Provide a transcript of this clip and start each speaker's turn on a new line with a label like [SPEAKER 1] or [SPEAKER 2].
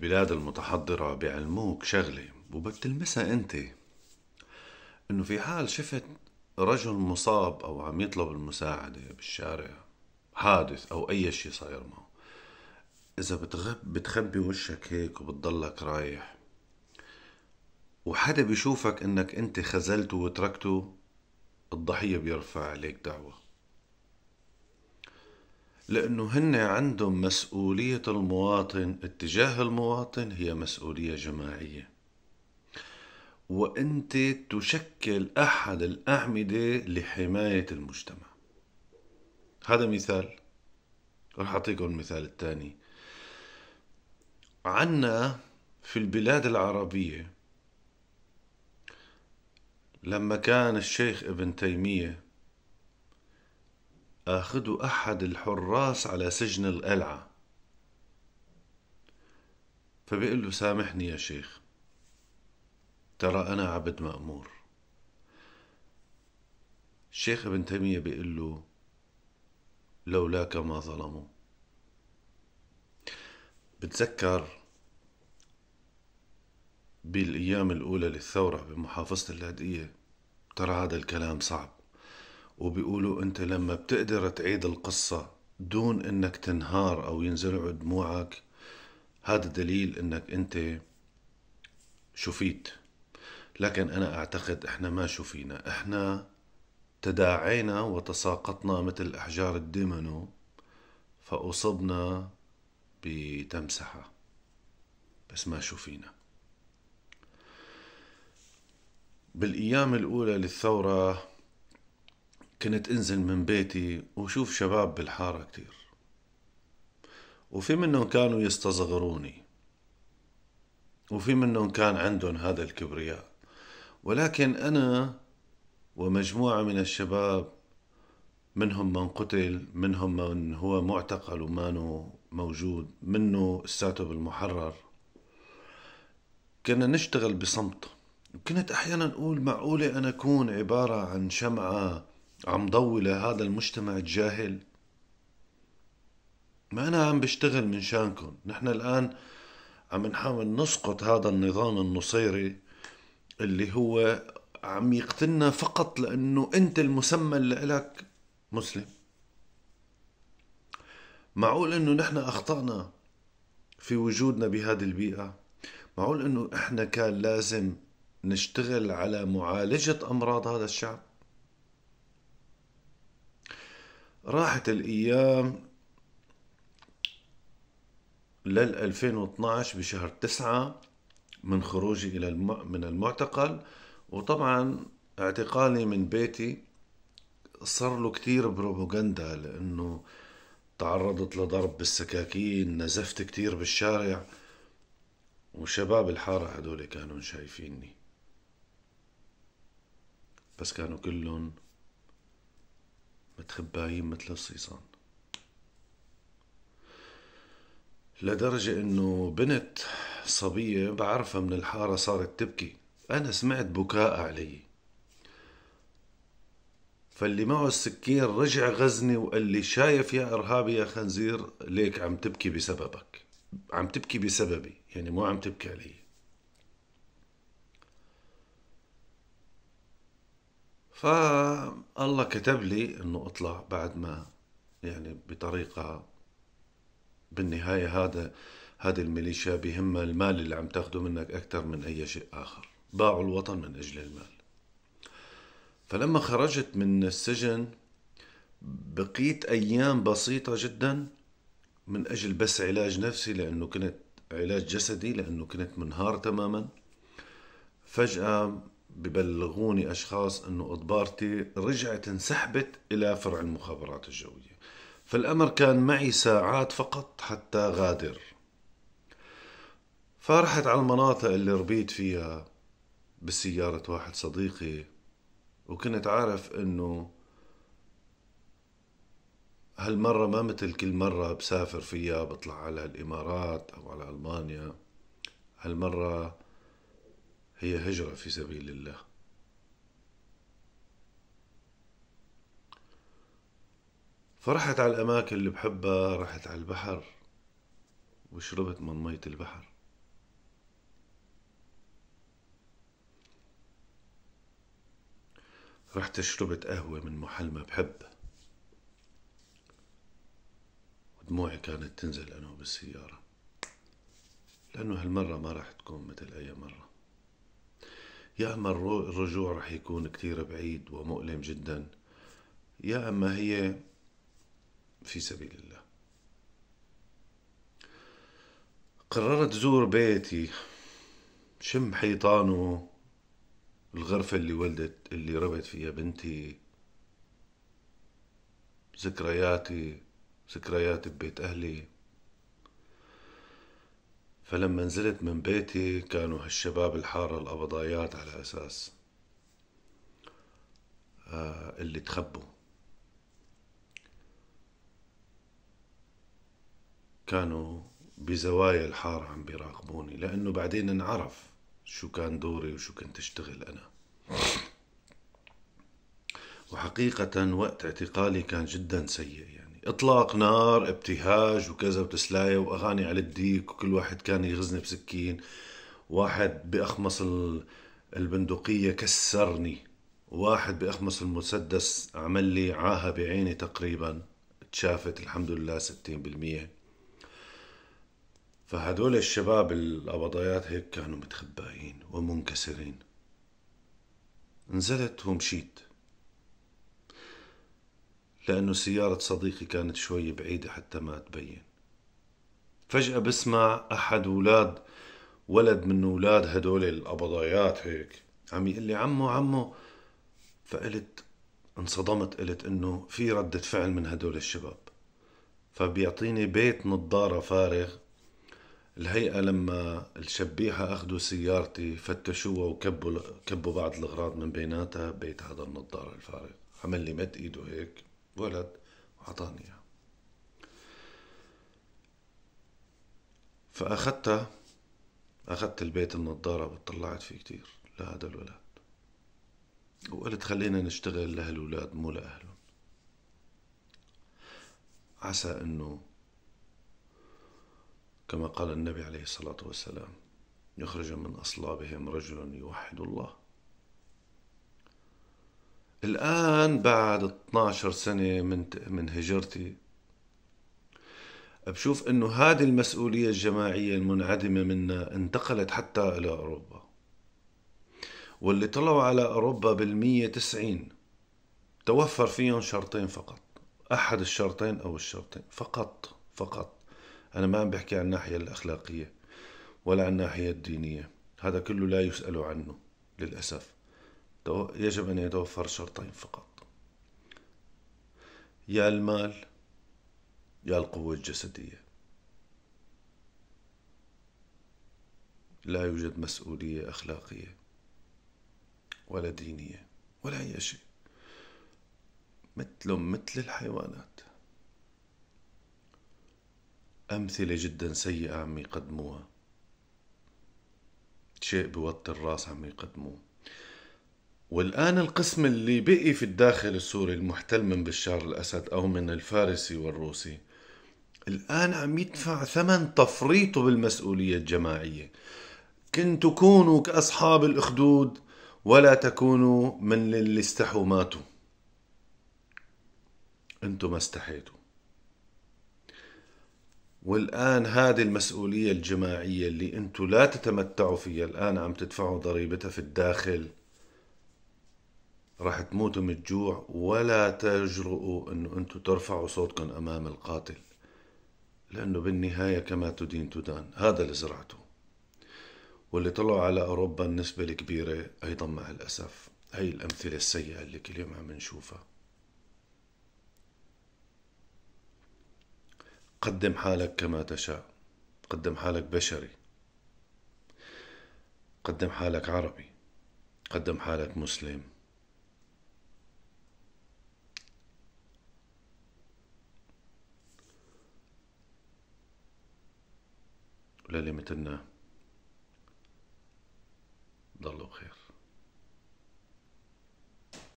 [SPEAKER 1] البلاد المتحضرة بيعلموك شغلة وبتلمسها انت انه في حال شفت رجل مصاب او عم يطلب المساعدة بالشارع حادث او اي شيء صاير معه اذا بتغب بتخبي وشك هيك وبتضلك رايح وحدا بيشوفك انك انت خذلته وتركته الضحية بيرفع عليك دعوة لأنه هن عندهم مسؤولية المواطن اتجاه المواطن هي مسؤولية جماعية وأنت تشكل أحد الأعمدة لحماية المجتمع هذا مثال رح أعطيكم المثال الثاني عنا في البلاد العربية لما كان الشيخ ابن تيمية آخذوا أحد الحراس على سجن القلعة فبيقول له سامحني يا شيخ ترى أنا عبد مأمور الشيخ ابن تيمية بيقول له لولاك ما ظلموا بتذكر بالأيام الأولى للثورة بمحافظة اللاذقية ترى هذا الكلام صعب وبيقولوا انت لما بتقدر تعيد القصة دون انك تنهار او ينزل دموعك هذا دليل انك انت شفيت لكن انا اعتقد احنا ما شفينا احنا تداعينا وتساقطنا مثل احجار الديمنو فاصبنا بتمسحه بس ما شفينا بالايام الاولى للثوره كنت انزل من بيتي وشوف شباب بالحارة كتير وفي منهم كانوا يستصغروني وفي منهم كان عندهم هذا الكبرياء ولكن أنا ومجموعة من الشباب منهم من قتل منهم من هو معتقل ومانو موجود منه الساتو بالمحرر كنا نشتغل بصمت وكنت أحيانا أقول معقولة أنا أكون عبارة عن شمعة عم ضوي لهذا المجتمع الجاهل ما أنا عم بشتغل من شانكم نحن الآن عم نحاول نسقط هذا النظام النصيري اللي هو عم يقتلنا فقط لأنه أنت المسمى اللي لك مسلم معقول أنه نحن أخطأنا في وجودنا بهذه البيئة معقول أنه إحنا كان لازم نشتغل على معالجة أمراض هذا الشعب راحت الأيام لل 2012 بشهر 9 من خروجي إلى الم... من المعتقل وطبعا اعتقالي من بيتي صار له كتير بروباغندا لأنه تعرضت لضرب بالسكاكين نزفت كتير بالشارع وشباب الحارة هدول كانوا شايفيني بس كانوا كلهم متخبايين مثل الصيصان لدرجة انه بنت صبية بعرفها من الحارة صارت تبكي انا سمعت بكاء علي فاللي معه السكين رجع غزني وقال لي شايف يا ارهابي يا خنزير ليك عم تبكي بسببك عم تبكي بسببي يعني مو عم تبكي علي فالله كتب لي انه اطلع بعد ما يعني بطريقه بالنهايه هذا هذه الميليشيا بهمها المال اللي عم تاخده منك اكثر من اي شيء اخر باعوا الوطن من اجل المال فلما خرجت من السجن بقيت ايام بسيطه جدا من اجل بس علاج نفسي لانه كنت علاج جسدي لانه كنت منهار تماما فجاه ببلغوني أشخاص أنه أضبارتي رجعت انسحبت إلى فرع المخابرات الجوية فالأمر كان معي ساعات فقط حتى غادر فرحت على المناطق اللي ربيت فيها بسيارة واحد صديقي وكنت عارف انه هالمرة ما مثل كل مرة بسافر فيها بطلع على الإمارات أو على ألمانيا هالمرة هي هجرة في سبيل الله فرحت على الأماكن اللي بحبها رحت على البحر وشربت من مية البحر رحت شربت قهوة من محل ما بحب ودموعي كانت تنزل أنا بالسيارة لأنه هالمرة ما راح تكون مثل أي مرة يا اما الرجوع رح يكون كتير بعيد ومؤلم جدا يا اما هي في سبيل الله قررت زور بيتي شم حيطانه الغرفة اللي ولدت اللي ربت فيها بنتي ذكرياتي ذكريات ببيت أهلي فلما نزلت من بيتي كانوا هالشباب الحارة القبضايات على أساس آه، اللي تخبوا كانوا بزوايا الحارة عم بيراقبوني لأنه بعدين انعرف شو كان دوري وشو كنت اشتغل أنا وحقيقة وقت اعتقالي كان جدا سيء يعني اطلاق نار ابتهاج وكذا وتسلاية واغاني على الديك وكل واحد كان يغزني بسكين واحد باخمص البندقية كسرني واحد باخمص المسدس عمل لي عاهة بعيني تقريبا تشافت الحمد لله ستين بالمية فهدول الشباب الابضيات هيك كانوا متخبئين ومنكسرين نزلت ومشيت لأنه سيارة صديقي كانت شوي بعيدة حتى ما تبين فجأة بسمع أحد أولاد ولد من أولاد هدول القبضايات هيك عم يقول لي عمو عمو فقلت انصدمت قلت انه في ردة فعل من هدول الشباب فبيعطيني بيت نظارة فارغ الهيئة لما الشبيحة أخذوا سيارتي فتشوها وكبوا كبوا بعض الأغراض من بيناتها بيت هذا النظارة الفارغ عمل لي مد إيده هيك ولد وعطاني اياها فاخذتها اخذت البيت النظاره وطلعت فيه كتير لهذا الولد وقلت خلينا نشتغل لهالولاد مو لاهلهم عسى انه كما قال النبي عليه الصلاه والسلام يخرج من اصلابهم رجل يوحد الله الآن بعد 12 سنة من من هجرتي بشوف انه هذه المسؤولية الجماعية المنعدمة منا انتقلت حتى إلى أوروبا واللي طلعوا على أوروبا بالمية تسعين توفر فيهم شرطين فقط أحد الشرطين أو الشرطين فقط فقط أنا ما عم بحكي عن الناحية الأخلاقية ولا عن الناحية الدينية هذا كله لا يسأل عنه للأسف يجب أن يتوفر شرطين فقط يا المال يا القوة الجسدية لا يوجد مسؤولية أخلاقية ولا دينية ولا أي شيء مثل مثل الحيوانات أمثلة جدا سيئة عم يقدموها شيء بوطي الراس عم يقدموه والآن القسم اللي بقي في الداخل السوري المحتل من بشار الأسد أو من الفارسي والروسي الآن عم يدفع ثمن تفريطه بالمسؤولية الجماعية كن تكونوا كأصحاب الأخدود ولا تكونوا من اللي استحوا ماتوا انتوا ما استحيتوا والآن هذه المسؤولية الجماعية اللي انتم لا تتمتعوا فيها الآن عم تدفعوا ضريبتها في الداخل راح تموتوا من الجوع ولا تجرؤوا انه انتم ترفعوا صوتكم امام القاتل لانه بالنهايه كما تدين تدان هذا اللي زرعته واللي طلعوا على اوروبا النسبه الكبيره ايضا مع الاسف هي الامثله السيئه اللي كل يوم عم نشوفها قدم حالك كما تشاء قدم حالك بشري قدم حالك عربي قدم حالك مسلم وللي متلنا ضلوا بخير